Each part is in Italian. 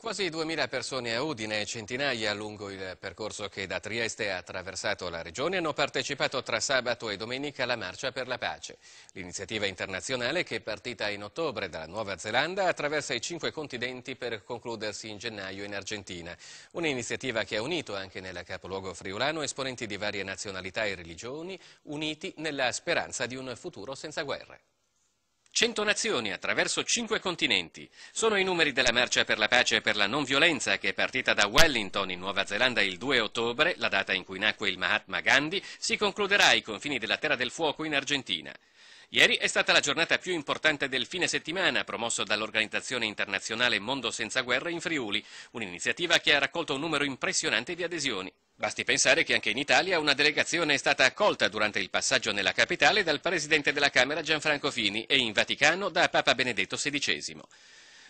Quasi 2.000 persone a Udine e centinaia lungo il percorso che da Trieste ha attraversato la regione hanno partecipato tra sabato e domenica alla Marcia per la Pace. L'iniziativa internazionale che è partita in ottobre dalla Nuova Zelanda attraversa i cinque continenti per concludersi in gennaio in Argentina. Un'iniziativa che ha unito anche nel capoluogo friulano esponenti di varie nazionalità e religioni uniti nella speranza di un futuro senza guerre. 100 nazioni attraverso 5 continenti. Sono i numeri della Marcia per la Pace e per la Non Violenza che è partita da Wellington in Nuova Zelanda il 2 ottobre, la data in cui nacque il Mahatma Gandhi, si concluderà ai confini della Terra del Fuoco in Argentina. Ieri è stata la giornata più importante del fine settimana promosso dall'organizzazione internazionale Mondo Senza Guerra in Friuli, un'iniziativa che ha raccolto un numero impressionante di adesioni. Basti pensare che anche in Italia una delegazione è stata accolta durante il passaggio nella capitale dal presidente della Camera Gianfranco Fini e in Vaticano da Papa Benedetto XVI.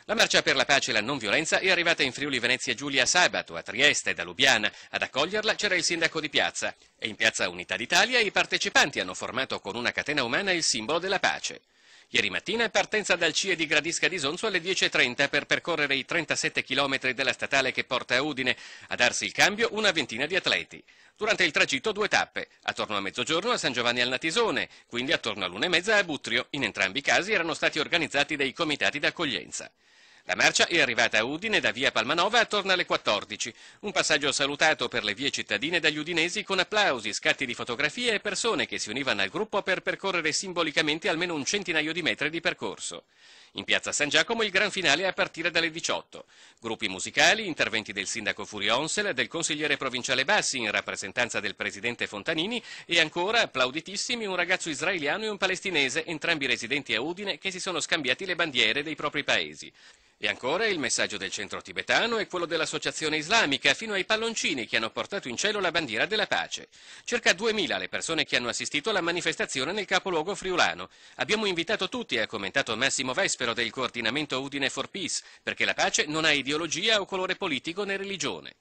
La marcia per la pace e la non violenza è arrivata in Friuli Venezia Giulia sabato, a Trieste e da Lubiana. Ad accoglierla c'era il sindaco di piazza e in piazza Unità d'Italia i partecipanti hanno formato con una catena umana il simbolo della pace. Ieri mattina è partenza dal CIE di Gradisca di Sonzo alle 10.30 per percorrere i 37 km della statale che porta a Udine, a darsi il cambio una ventina di atleti. Durante il tragitto due tappe, attorno a mezzogiorno a San Giovanni al Natisone, quindi attorno a l'una e mezza a Butrio. In entrambi i casi erano stati organizzati dei comitati d'accoglienza. La marcia è arrivata a Udine da via Palmanova attorno alle 14. Un passaggio salutato per le vie cittadine dagli udinesi con applausi, scatti di fotografie e persone che si univano al gruppo per percorrere simbolicamente almeno un centinaio di metri di percorso. In piazza San Giacomo il gran finale a partire dalle 18. Gruppi musicali, interventi del sindaco Furionsel, del consigliere provinciale Bassi in rappresentanza del presidente Fontanini e ancora applauditissimi un ragazzo israeliano e un palestinese, entrambi residenti a Udine, che si sono scambiati le bandiere dei propri paesi. E ancora il messaggio del centro tibetano e quello dell'associazione islamica fino ai palloncini che hanno portato in cielo la bandiera della pace. Circa 2000 le persone che hanno assistito alla manifestazione nel capoluogo friulano. Abbiamo invitato tutti, ha commentato Massimo Vespero del coordinamento Udine for Peace, perché la pace non ha ideologia o colore politico né religione.